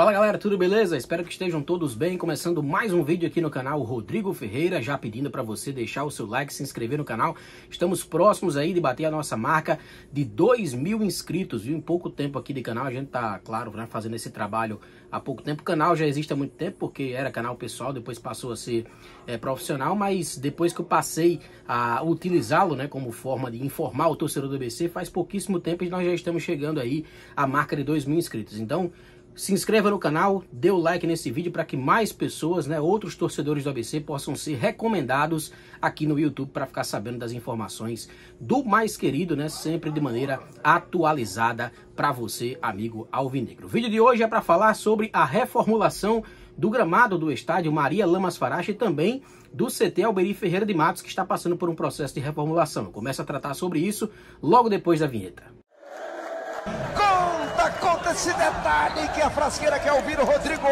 Fala galera, tudo beleza? Espero que estejam todos bem. Começando mais um vídeo aqui no canal Rodrigo Ferreira, já pedindo para você deixar o seu like, se inscrever no canal. Estamos próximos aí de bater a nossa marca de 2 mil inscritos, viu? Em pouco tempo aqui de canal, a gente tá, claro, né, fazendo esse trabalho há pouco tempo. O canal já existe há muito tempo, porque era canal pessoal, depois passou a ser é, profissional, mas depois que eu passei a utilizá-lo, né, como forma de informar o torcedor do BC, faz pouquíssimo tempo e nós já estamos chegando aí à marca de 2 mil inscritos. Então, se inscreva no canal, dê o like nesse vídeo para que mais pessoas, né, outros torcedores do ABC possam ser recomendados aqui no YouTube para ficar sabendo das informações do mais querido, né, sempre de maneira atualizada para você, amigo alvinegro. O vídeo de hoje é para falar sobre a reformulação do gramado do estádio Maria Lamas Farache e também do CT Alberi Ferreira de Matos, que está passando por um processo de reformulação. Começa a tratar sobre isso logo depois da vinheta esse detalhe que a frasqueira quer ouvir o Rodrigo.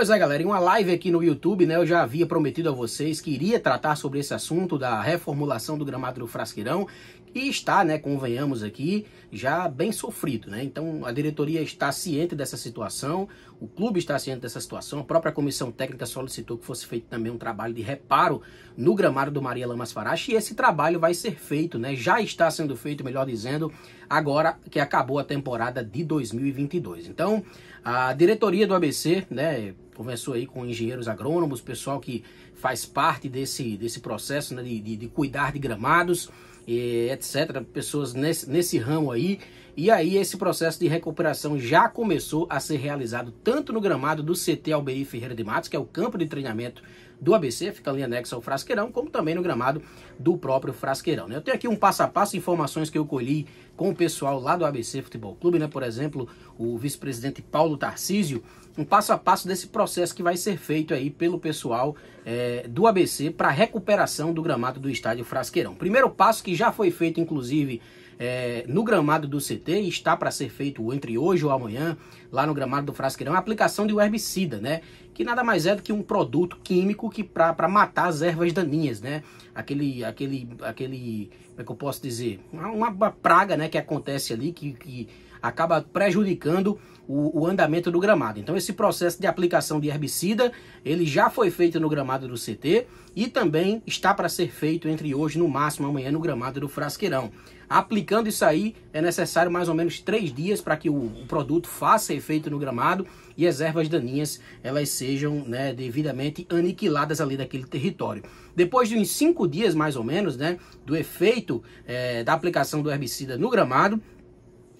Pois é, galera, em uma live aqui no YouTube, né, eu já havia prometido a vocês que iria tratar sobre esse assunto da reformulação do gramado do Frasqueirão, e está, né, convenhamos aqui, já bem sofrido, né? Então a diretoria está ciente dessa situação, o clube está ciente dessa situação, a própria comissão técnica solicitou que fosse feito também um trabalho de reparo no gramado do Maria Lamas Farache, e esse trabalho vai ser feito, né? Já está sendo feito, melhor dizendo, agora que acabou a temporada de 2022. Então, a diretoria do ABC, né, conversou aí com engenheiros agrônomos, pessoal que faz parte desse, desse processo né, de, de, de cuidar de gramados, etc. Pessoas nesse, nesse ramo aí. E aí esse processo de recuperação já começou a ser realizado tanto no gramado do CT Alberi Ferreira de Matos, que é o campo de treinamento do ABC, fica ali anexo ao Frasqueirão, como também no gramado do próprio Frasqueirão. Né? Eu tenho aqui um passo a passo, informações que eu colhi com o pessoal lá do ABC Futebol Clube, né? por exemplo, o vice-presidente Paulo Tarcísio, um passo a passo desse processo que vai ser feito aí pelo pessoal é, do ABC para a recuperação do gramado do estádio Frasqueirão. Primeiro passo que já foi feito, inclusive, é, no gramado do CT, e está para ser feito entre hoje ou amanhã, lá no gramado do Frasqueirão, a aplicação de um herbicida, né? que nada mais é do que um produto químico que para matar as ervas daninhas, né? Aquele, aquele, aquele, como é que eu posso dizer? Uma, uma praga, né, que acontece ali, que, que acaba prejudicando o, o, andamento do gramado. Então esse processo de aplicação de herbicida, ele já foi feito no gramado do CT e também está para ser feito entre hoje no máximo amanhã no gramado do Frasqueirão. Aplicando isso aí, é necessário mais ou menos três dias para que o, o produto faça efeito no gramado e as ervas daninhas elas sejam né, devidamente aniquiladas ali daquele território. Depois de uns cinco dias, mais ou menos, né, do efeito é, da aplicação do herbicida no gramado,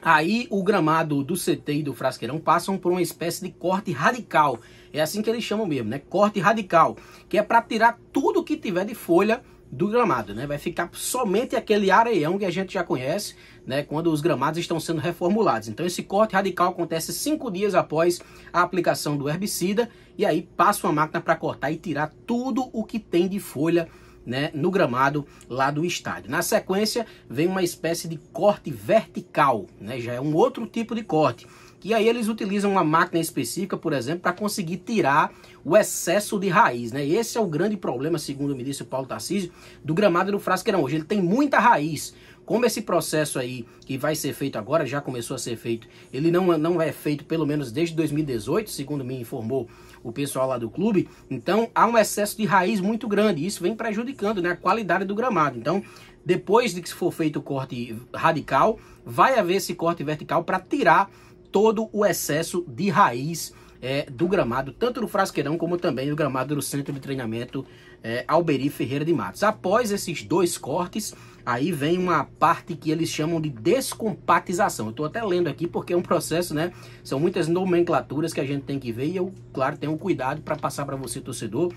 Aí o gramado do CT e do Frasqueirão passam por uma espécie de corte radical. É assim que eles chamam mesmo, né? Corte radical, que é para tirar tudo que tiver de folha do gramado, né? Vai ficar somente aquele areião que a gente já conhece, né? Quando os gramados estão sendo reformulados. Então esse corte radical acontece cinco dias após a aplicação do herbicida e aí passa uma máquina para cortar e tirar tudo o que tem de folha né, no gramado lá do estádio. Na sequência, vem uma espécie de corte vertical, né, já é um outro tipo de corte, que aí eles utilizam uma máquina específica, por exemplo, para conseguir tirar o excesso de raiz, né? esse é o grande problema, segundo o ministro Paulo Tarcísio, do gramado do Frasqueirão hoje. Ele tem muita raiz. Como esse processo aí que vai ser feito agora, já começou a ser feito, ele não, não é feito pelo menos desde 2018, segundo me informou o pessoal lá do clube, então há um excesso de raiz muito grande. E isso vem prejudicando né, a qualidade do gramado. Então, depois de que for feito o corte radical, vai haver esse corte vertical para tirar todo o excesso de raiz é, do gramado, tanto do Frasqueirão como também do gramado do Centro de Treinamento é, Alberi Ferreira de Matos. Após esses dois cortes, aí vem uma parte que eles chamam de descompactização. Eu estou até lendo aqui porque é um processo, né? São muitas nomenclaturas que a gente tem que ver e eu, claro, tenho cuidado para passar para você, torcedor,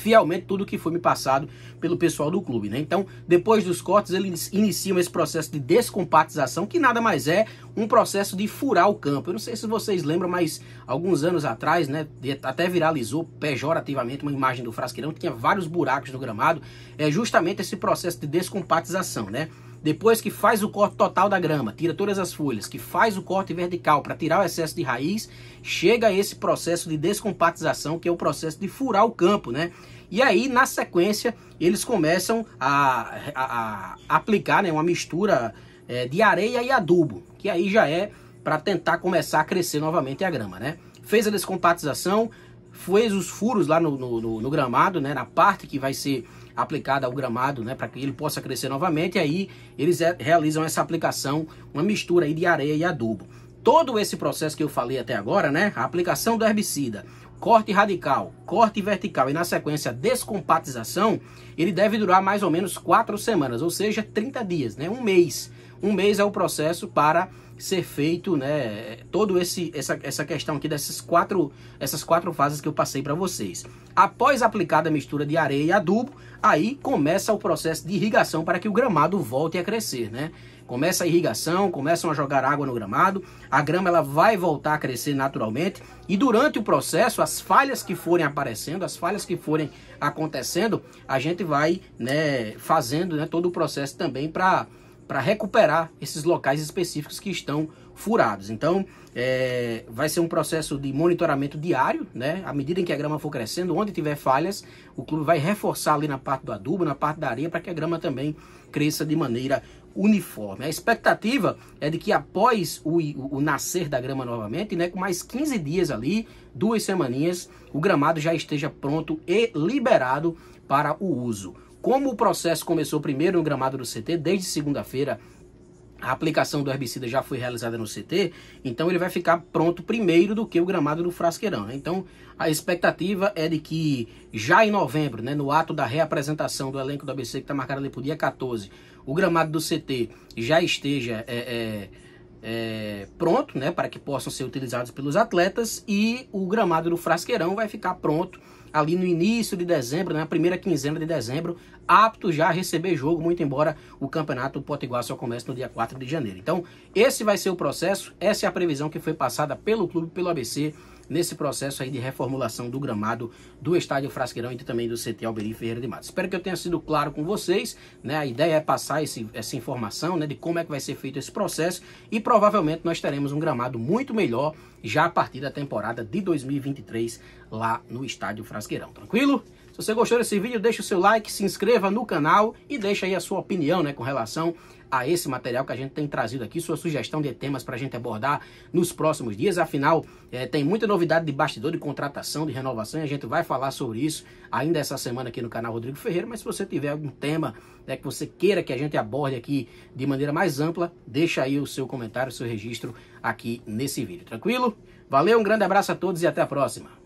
fielmente tudo que foi me passado pelo pessoal do clube, né? Então, depois dos cortes, eles iniciam esse processo de descompactização, que nada mais é um processo de furar o campo. Eu não sei se vocês lembram, mas alguns anos atrás, né, até viralizou pejorativamente uma imagem do Frasqueirão que tinha vários buracos no gramado, é justamente esse processo de descompactização, né? Depois que faz o corte total da grama, tira todas as folhas, que faz o corte vertical para tirar o excesso de raiz, chega a esse processo de descompactização, que é o processo de furar o campo, né? E aí, na sequência, eles começam a, a, a aplicar né, uma mistura é, de areia e adubo, que aí já é para tentar começar a crescer novamente a grama, né? Fez a descompactização, fez os furos lá no, no, no, no gramado, né? Na parte que vai ser aplicada ao gramado, né, para que ele possa crescer novamente. E aí eles realizam essa aplicação, uma mistura aí de areia e adubo. Todo esse processo que eu falei até agora, né, a aplicação do herbicida, corte radical, corte vertical e na sequência descompatização, ele deve durar mais ou menos quatro semanas, ou seja, 30 dias, né? Um mês. Um mês é o processo para ser feito, né, todo esse essa, essa questão aqui dessas quatro essas quatro fases que eu passei para vocês. Após aplicada a mistura de areia e adubo, aí começa o processo de irrigação para que o gramado volte a crescer, né? Começa a irrigação, começam a jogar água no gramado, a grama ela vai voltar a crescer naturalmente e durante o processo, as falhas que forem aparecendo, as falhas que forem acontecendo, a gente vai, né, fazendo, né, todo o processo também para para recuperar esses locais específicos que estão furados. Então, é, vai ser um processo de monitoramento diário, né? À medida em que a grama for crescendo, onde tiver falhas, o clube vai reforçar ali na parte do adubo, na parte da areia, para que a grama também cresça de maneira uniforme. A expectativa é de que após o, o, nascer da grama novamente, né, com mais 15 dias ali, duas semaninhas, o gramado já esteja pronto e liberado para o uso. Como o processo começou primeiro no gramado do CT, desde segunda-feira a aplicação do herbicida já foi realizada no CT, então ele vai ficar pronto primeiro do que o gramado do Frasqueirão. Então a expectativa é de que já em novembro, né, no ato da reapresentação do elenco do ABC, que está marcado ali para o dia 14, o gramado do CT já esteja é, é, é, pronto né, para que possam ser utilizados pelos atletas e o gramado do Frasqueirão vai ficar pronto ali no início de dezembro, na né, primeira quinzena de dezembro, apto já a receber jogo, muito embora o campeonato Potiguar só comece no dia 4 de janeiro. Então, esse vai ser o processo, essa é a previsão que foi passada pelo clube, pelo ABC, nesse processo aí de reformulação do gramado do Estádio Frasqueirão e também do CT Alberi Ferreira de Matos. Espero que eu tenha sido claro com vocês, né? A ideia é passar esse, essa informação, né, de como é que vai ser feito esse processo e provavelmente nós teremos um gramado muito melhor já a partir da temporada de 2023 lá no Estádio Frasqueirão. Tranquilo? você gostou desse vídeo, deixa o seu like, se inscreva no canal e deixa aí a sua opinião né, com relação a esse material que a gente tem trazido aqui, sua sugestão de temas para a gente abordar nos próximos dias. Afinal, é, tem muita novidade de bastidor, de contratação, de renovação, e a gente vai falar sobre isso ainda essa semana aqui no canal Rodrigo Ferreira. Mas se você tiver algum tema né, que você queira que a gente aborde aqui de maneira mais ampla, deixa aí o seu comentário, o seu registro aqui nesse vídeo, tranquilo? Valeu, um grande abraço a todos e até a próxima!